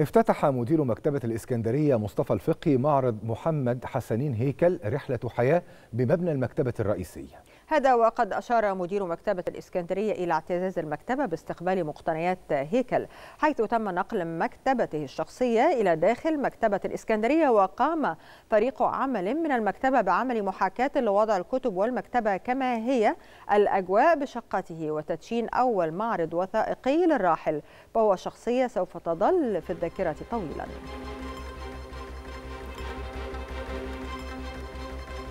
افتتح مدير مكتبة الإسكندرية مصطفى الفقي معرض محمد حسنين هيكل رحلة حياة بمبنى المكتبة الرئيسية هذا وقد أشار مدير مكتبة الإسكندرية إلى اعتزاز المكتبة باستقبال مقتنيات هيكل حيث تم نقل مكتبته الشخصية إلى داخل مكتبة الإسكندرية وقام فريق عمل من المكتبة بعمل محاكاة لوضع الكتب والمكتبة كما هي الأجواء بشقته وتدشين أول معرض وثائقي للراحل وهو شخصية سوف تظل في الذاكرة طويلاً